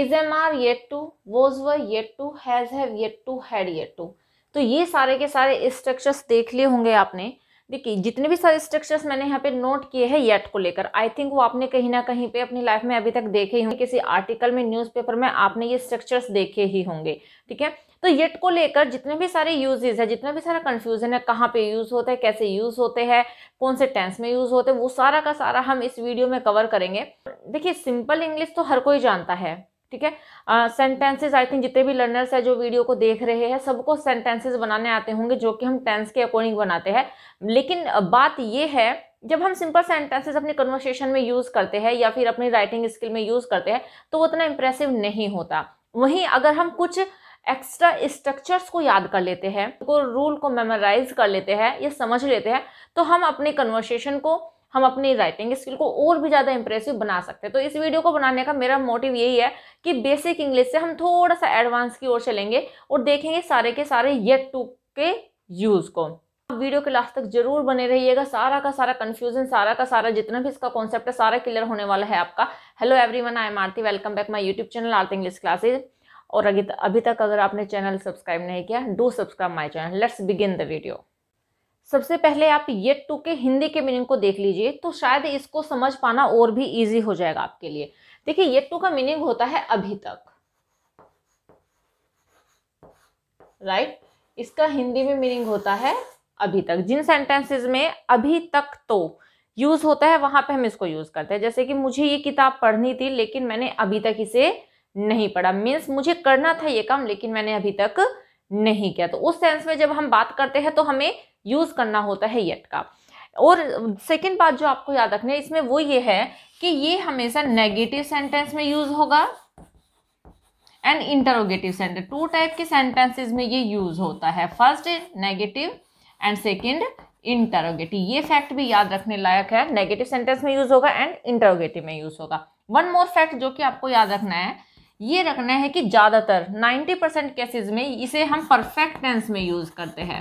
Is am are yet to was were yet to has have yet to had yet to तो ये सारे के सारे structures देख लिए होंगे आपने देखिए जितने भी सारे स्ट्रक्चर्स मैंने यहाँ पे नोट किए हैं येट को लेकर आई थिंक वो आपने कहीं ना कहीं पे अपनी लाइफ में अभी तक देखे ही होंगे किसी आर्टिकल में न्यूज़पेपर में आपने ये स्ट्रक्चर्स देखे ही होंगे ठीक है तो येट को लेकर जितने भी सारे यूजेज है जितना भी सारा कन्फ्यूजन है कहाँ पे यूज़ होता है कैसे यूज़ होते हैं कौन से टेंस में यूज़ होते हैं वो सारा का सारा हम इस वीडियो में कवर करेंगे देखिए सिंपल इंग्लिश तो हर कोई जानता है ठीक है सेंटेंसेज आई थिंक जितने भी लर्नर्स हैं जो वीडियो को देख रहे हैं सबको सेंटेंसेज बनाने आते होंगे जो कि हम टेंस के अकॉर्डिंग बनाते हैं लेकिन बात ये है जब हम सिंपल सेंटेंसेस अपनी कन्वर्सेशन में यूज़ करते हैं या फिर अपनी राइटिंग स्किल में यूज़ करते हैं तो वो उतना इंप्रेसिव नहीं होता वहीं अगर हम कुछ एक्स्ट्रा स्ट्रक्चर्स को याद कर लेते हैं को रूल को मेमोराइज कर लेते हैं या समझ लेते हैं तो हम अपने कन्वर्सेशन को हम अपनी राइटिंग स्किल को और भी ज़्यादा इंप्रेसिव बना सकते हैं तो इस वीडियो को बनाने का मेरा मोटिव यही है कि बेसिक इंग्लिश से हम थोड़ा सा एडवांस की ओर चलेंगे और देखेंगे सारे के सारे येट टू के यूज़ को वीडियो के लास्ट तक जरूर बने रहिएगा सारा का सारा कंफ्यूजन सारा का सारा जितना भी इसका कॉन्सेप्ट है सारा क्लियर होने वाला है आपका hello everyone I am Aarti welcome back my YouTube channel Aarti English classes और अभी तक अगर आपने चैनल सब्सक्राइब नहीं किया do subscribe my channel let's begin the video सबसे पहले आप येट टू के हिंदी के मीनिंग को देख लीजिए तो शायद इसको समझ पाना और भी ईजी हो जाएगा आपके लिए देखिए येट टू का मीनिंग होता है अभी तक राइट right? इसका हिंदी में मीनिंग होता है अभी तक जिन सेंटेंसेस में अभी तक तो यूज होता है वहां पे हम इसको यूज करते हैं जैसे कि मुझे ये किताब पढ़नी थी लेकिन मैंने अभी तक इसे नहीं पढ़ा मीन्स मुझे करना था ये काम लेकिन मैंने अभी तक नहीं किया तो उस सेंस में जब हम बात करते हैं तो हमें यूज़ करना होता है येट का और सेकेंड बात जो आपको याद रखनी है इसमें वो ये है कि ये हमेशा नेगेटिव सेंटेंस में यूज़ होगा and interrogative sentence two type के सेंटेंसेस में ये यूज़ होता है first negative and second interrogative ये फैक्ट भी याद रखने लायक है नेगेटिव सेंटेंस में यूज़ होगा एंड इंटरोगेटिव में यूज़ होगा वन मोर फैक्ट जो कि आपको याद रखना है ये रखना है कि ज़्यादातर 90 परसेंट केसेज में इसे हम परफेक्ट टेंस में यूज़ करते हैं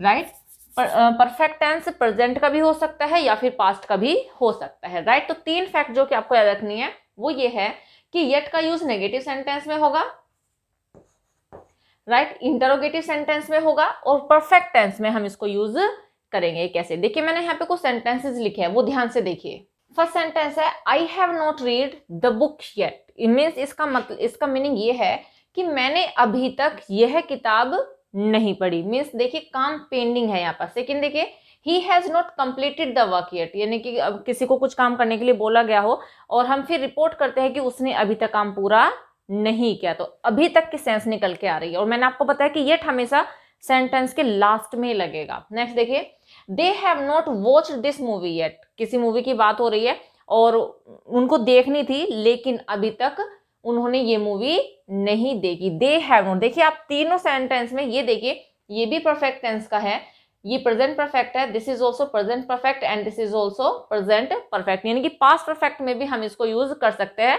राइट परफेक्ट टेंस प्रेजेंट का भी हो सकता है या फिर पास्ट का भी हो सकता है राइट right? तो तीन फैक्ट जो कि आपको याद रखनी है वो ये है कि येट का यूज नेगेटिव सेंटेंस में होगा राइट इंटरोगेटिव सेंटेंस में होगा और परफेक्ट टेंस में हम इसको यूज करेंगे कैसे देखिए मैंने यहाँ पे कुछ सेंटेंसेस लिखे हैं वो ध्यान से देखिए फर्स्ट सेंटेंस है I have not read the book yet means इसका मतलब इसका मीनिंग ये है कि मैंने अभी तक यह किताब नहीं पढ़ी मीन्स देखिए काम पेंडिंग है यहाँ पर लेकिन देखिए he has not completed the work yet यानी कि अब किसी को कुछ काम करने के लिए बोला गया हो और हम फिर रिपोर्ट करते हैं कि उसने अभी तक काम पूरा नहीं किया तो अभी तक की सेंस निकल के आ रही है और मैंने आपको बताया कि येट हमेशा सेंटेंस के लास्ट में लगेगा नेक्स्ट देखिए they have not watch this movie yet किसी मूवी की बात हो रही है और उनको देखनी थी लेकिन अभी तक उन्होंने ये मूवी नहीं देखी दे हैव नॉट देखिए आप तीनों सेंटेंस में ये देखिए ये भी परफेक्ट टेंस का है ये प्रेजेंट परफेक्ट है this is also present perfect and this is also present perfect यानी कि पास परफेक्ट में भी हम इसको यूज कर सकते हैं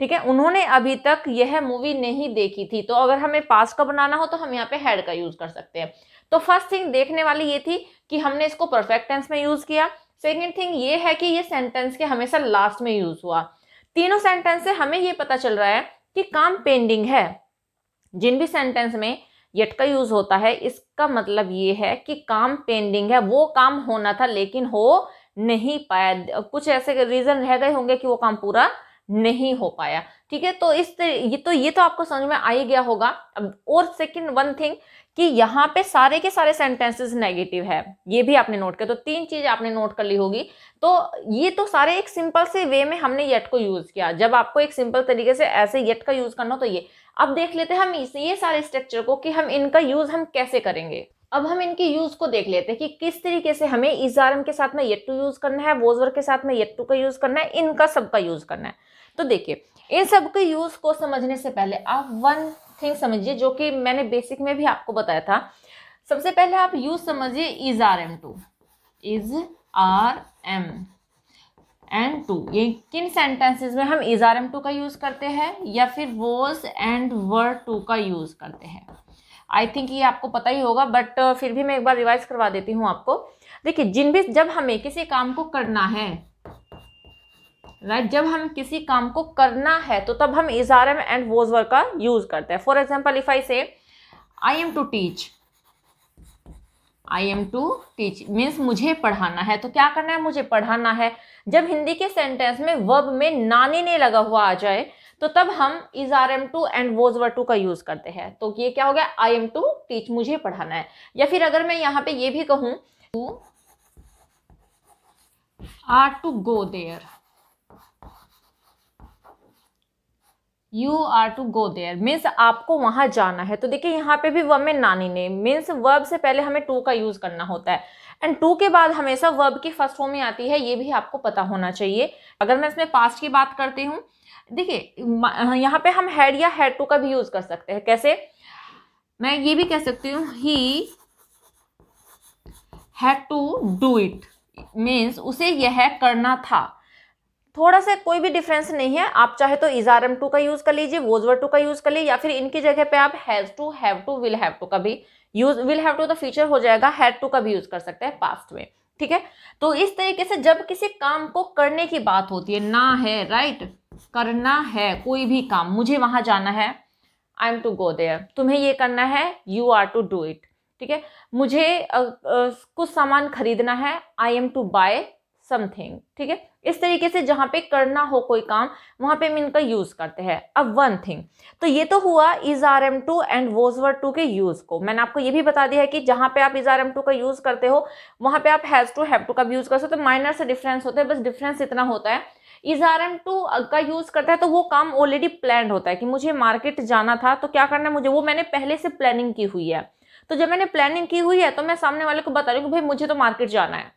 ठीक है उन्होंने अभी तक यह मूवी नहीं देखी थी तो अगर हमें पास्ट का बनाना हो तो हम यहाँ पे हेड का यूज कर सकते हैं तो फर्स्ट थिंग देखने वाली ये थी कि हमने इसको परफेक्ट टेंस में यूज़ किया सेकेंड थिंग ये है कि ये सेंटेंस के हमेशा लास्ट में यूज़ हुआ तीनों सेंटेंस से हमें ये पता चल रहा है कि काम पेंडिंग है जिन भी सेंटेंस में यट का यूज़ होता है इसका मतलब ये है कि काम पेंडिंग है वो काम होना था लेकिन हो नहीं पाया कुछ ऐसे रीज़न रह गए होंगे कि वो काम पूरा नहीं हो पाया ठीक है तो इस ये तो ये तो आपको समझ में आ ही गया होगा अब और सेकंड वन थिंग कि यहाँ पे सारे के सारे सेंटेंसेस नेगेटिव है ये भी आपने नोट किया तो तीन चीज आपने नोट कर ली होगी तो ये तो सारे एक सिंपल से वे में हमने येट को यूज किया जब आपको एक सिंपल तरीके से ऐसे येट का यूज करना हो तो ये अब देख लेते हैं हम इस ये सारे स्ट्रक्चर को कि हम इनका यूज हम कैसे करेंगे अब हम इनके यूज़ को देख लेते हैं कि किस तरीके से हमें इजारम के साथ में टू यूज़ करना है वोजर के साथ में टू का यूज़ करना है इनका सबका यूज़ करना है तो देखिए इन सब के यूज़ को समझने से पहले आप वन थिंग समझिए जो कि मैंने बेसिक में भी आपको बताया था सबसे पहले आप यूज़ समझिए is are am to is are am and to ये किन सेंटेंसेस में हम इज आर एम टू का यूज़ करते हैं या फिर वोज एंड वर टू का यूज़ करते हैं आई थिंक ये आपको पता ही होगा बट uh, फिर भी मैं एक बार रिवाइज करवा देती हूँ आपको देखिए जिन भी जब हमें किसी काम को करना है राइट जब हम किसी काम को करना है तो तब हम इजारम एंड वर्क का यूज़ करते हैं for example if I say I am to teach I am to teach means मुझे पढ़ाना है तो क्या करना है मुझे पढ़ाना है जब हिंदी के सेंटेंस में वर्ब में नानी ने लगा हुआ आ जाए तो तब हम is are am to and was were to का यूज करते हैं तो ये क्या हो गया आई एम टू टीच मुझे पढ़ाना है या फिर अगर मैं यहाँ पे ये भी कहूँ to are to go there you are to go there means आपको वहां जाना है तो देखिए यहाँ पे भी वर्ब में नानी ने मीन्स वर्ब से पहले हमें टू का यूज करना होता है एंड टू के बाद हमेशा वर्ब की फर्स्ट फॉर्म में आती है ये भी आपको पता होना चाहिए अगर मैं इसमें पास्ट की बात करती हूँ देखिए यहाँ पे हम हेड या हेड टू का भी यूज कर सकते हैं कैसे मैं ये भी कह सकती हूँ he had to do it means उसे यह करना था थोड़ा सा कोई भी डिफरेंस नहीं है आप चाहे तो इजारम टू का यूज़ कर लीजिए वोजवर टू का यूज़ कर लीजिए या फिर इनकी जगह पे आप has to have to will have to का भी यूज विल हैव टू तो फ्यूचर हो जाएगा हैड टू का भी यूज़ कर सकते हैं पास्ट में ठीक है तो इस तरीके से जब किसी काम को करने की बात होती है ना है राइट right? करना है कोई भी काम मुझे वहां जाना है I am to go there तुम्हें ये करना है you are to do it ठीक है मुझे uh, uh, कुछ सामान खरीदना है I am to buy something ठीक है इस तरीके से जहाँ पे करना हो कोई काम वहाँ पे हम इनका यूज़ करते हैं अब वन थिंग तो ये तो हुआ is are am to and was were to के यूज़ को मैंने आपको ये भी बता दिया है कि जहाँ पे आप इज आर एम टू का यूज़ करते हो वहाँ पे आप हैज़ टू हैव टू का भी यूज़ कर सकते हो तो माइनर से डिफरेंस होता है बस डिफरेंस इतना होता है इज आर एम टू का यूज़ करता है तो वो काम ऑलरेडी प्लान होता है कि मुझे मार्केट जाना था तो क्या करना है मुझे वो मैंने पहले से प्लानिंग की हुई है तो जब मैंने प्लानिंग की हुई है तो मैं सामने वाले को बता रही हूँ भाई मुझे तो मार्केट जाना है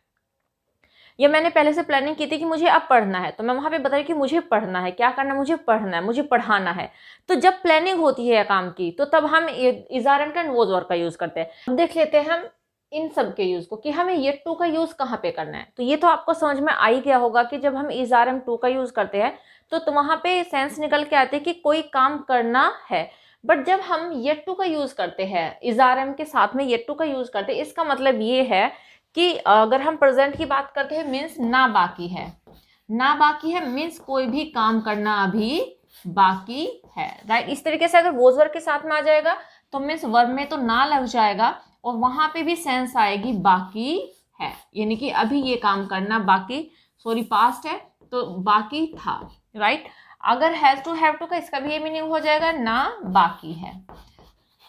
या मैंने पहले से प्लानिंग की थी कि मुझे अब पढ़ना है तो मैं वहाँ पे बता रही कि मुझे पढ़ना है क्या करना है मुझे पढ़ना है मुझे पढ़ाना है तो जब प्लानिंग होती है काम की तो तब हम इजारन का नोज वर्क का यूज़ करते हैं देख लेते हैं हम इन सब के यूज़ को कि हमें ये टू का यूज़ कहाँ पे करना है तो ये तो आपको समझ में आ ही गया होगा कि जब हम इज़ आर एम टू का यूज़ करते हैं तो, तो वहाँ पे सेंस निकल के आते हैं कि कोई काम करना है बट जब हम ये टू का यूज़ करते हैं इज़ आर एम के साथ में ये टू का यूज़ करते हैं इसका मतलब ये है कि अगर हम प्रेजेंट की बात करते हैं मीन्स ना बाकी है ना बाकी है मीन्स कोई भी काम करना अभी बाकी है राइट इस तरीके से अगर वोज वर्ग के साथ में आ जाएगा तो मीन्स वर्ग में तो ना लग जाएगा और वहां पे भी सेंस आएगी बाकी है यानी कि अभी ये काम करना बाकी सॉरी पास्ट है तो बाकी था राइट अगर हैज़ टू हैव टू का इसका भी ये मीनिंग हो जाएगा ना बाकी है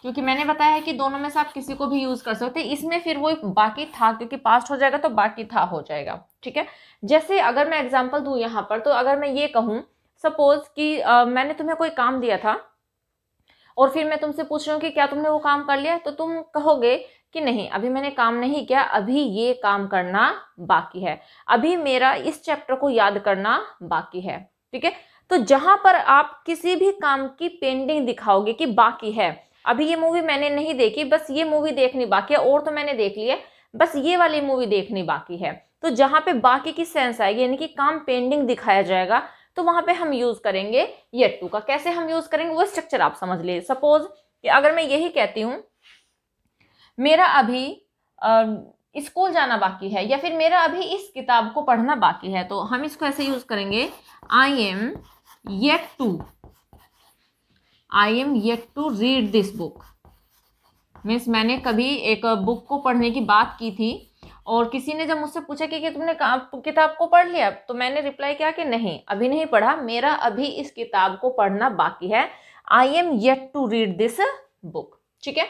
क्योंकि मैंने बताया है कि दोनों में से आप किसी को भी यूज़ कर सकते हैं इसमें फिर वो बाकी था क्योंकि पास्ट हो जाएगा तो बाकी था हो जाएगा ठीक है जैसे अगर मैं एग्जाम्पल दूं यहाँ पर तो अगर मैं ये कहूँ सपोज़ कि आ, मैंने तुम्हें कोई काम दिया था और फिर मैं तुमसे पूछ रही हूँ कि क्या तुमने वो काम कर लिया तो तुम कहोगे कि नहीं अभी मैंने काम नहीं किया अभी ये काम करना बाकी है अभी मेरा इस चैप्टर को याद करना बाकी है ठीक है तो जहां पर आप किसी भी काम की पेंडिंग दिखाओगे कि बाकी है अभी ये मूवी मैंने नहीं देखी बस ये मूवी देखनी बाकी है और तो मैंने देख ली है बस ये वाली मूवी देखनी बाकी है तो जहाँ पे बाकी की सेंस आएगी यानी कि काम पेंडिंग दिखाया जाएगा तो वहां पे हम यूज़ करेंगे येट टू का कैसे हम यूज़ करेंगे वो स्ट्रक्चर आप समझ लिए सपोज कि अगर मैं यही कहती हूँ मेरा अभी स्कूल जाना बाकी है या फिर मेरा अभी इस किताब को पढ़ना बाकी है तो हम इसको ऐसे यूज़ करेंगे I am yet to I am yet to read this book means मैंने कभी एक बुक को पढ़ने की बात की थी और किसी ने जब मुझसे पूछा कि, कि तुमने किताब को पढ़ लिया तो मैंने रिप्लाई किया कि नहीं अभी नहीं पढ़ा मेरा अभी इस किताब को पढ़ना बाकी है I am yet to read this book ठीक है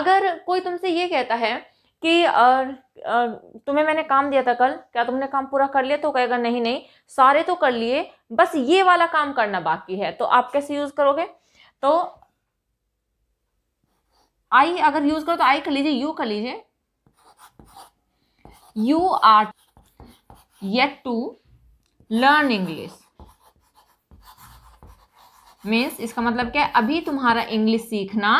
अगर कोई तुमसे ये कहता है कि आ, आ, तुम्हें मैंने काम दिया था कल क्या तुमने काम पूरा कर लिया तो कहेगा नहीं नहीं सारे तो कर लिए बस ये वाला काम करना बाकी है तो आप कैसे यूज़ करोगे तो आई अगर यूज़ करो तो आई कर लीजिए यू कर लीजिए you are yet to learn English means इसका मतलब क्या है अभी तुम्हारा इंग्लिश सीखना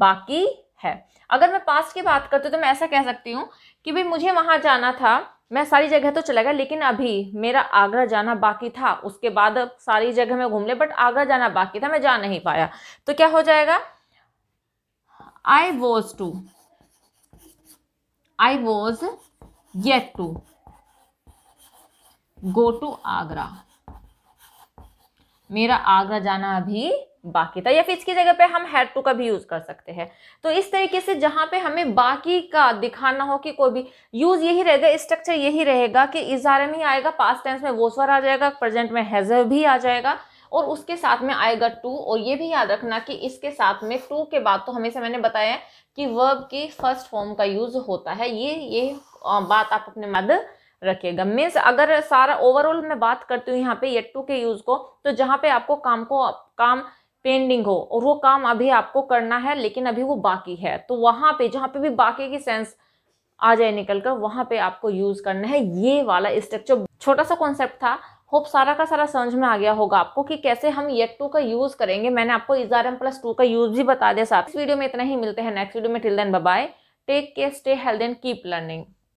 बाकी है अगर मैं पास्ट की बात करती हूँ तो मैं ऐसा कह सकती हूँ कि भाई मुझे वहाँ जाना था मैं सारी जगह तो चला गया लेकिन अभी मेरा आगरा जाना बाकी था उसके बाद सारी जगह मैं घूम ले बट आगरा जाना बाकी था मैं जा नहीं पाया तो क्या हो जाएगा I was to I was yet to go to Agra मेरा आगरा जाना अभी बाकी था या फिर इसकी जगह पे हम हैड टू का भी यूज कर सकते हैं तो इस तरीके से जहां पे हमें बाकी का दिखाना हो कि कोई भी यूज यही रहेगा स्ट्रक्चर यही रहेगा कि इजारे में आएगा पास्ट टेंस में वोसवर आ जाएगा प्रेजेंट में हैजर भी आ जाएगा और उसके साथ में आएगा टू और ये भी याद रखना कि इसके साथ में टू के बाद तो हमेशा मैंने बताया कि वर्ब की फर्स्ट फॉर्म का यूज होता है ये ये बात आप अपने मद रखिएगा मीन्स अगर सारा ओवरऑल मैं बात करती हूँ यहाँ पे ये टू के यूज़ को तो जहाँ पे आपको काम को काम पेंडिंग हो और वो काम अभी आपको करना है लेकिन अभी वो बाकी है तो वहां पे जहाँ पे भी बाकी की सेंस आ जाए निकलकर वहां पे आपको यूज़ करना है ये वाला स्ट्रक्चर छोटा सा कॉन्सेप्ट था होप सारा का सारा समझ में आ गया होगा आपको कि कैसे हम येट टू का यूज़ करेंगे मैंने आपको इजार एम प्लस टू का यूज़ भी बता दिया साथ इस वीडियो में इतना ही मिलते हैं नेक्स्ट वीडियो में till then bye take care stay health and keep learning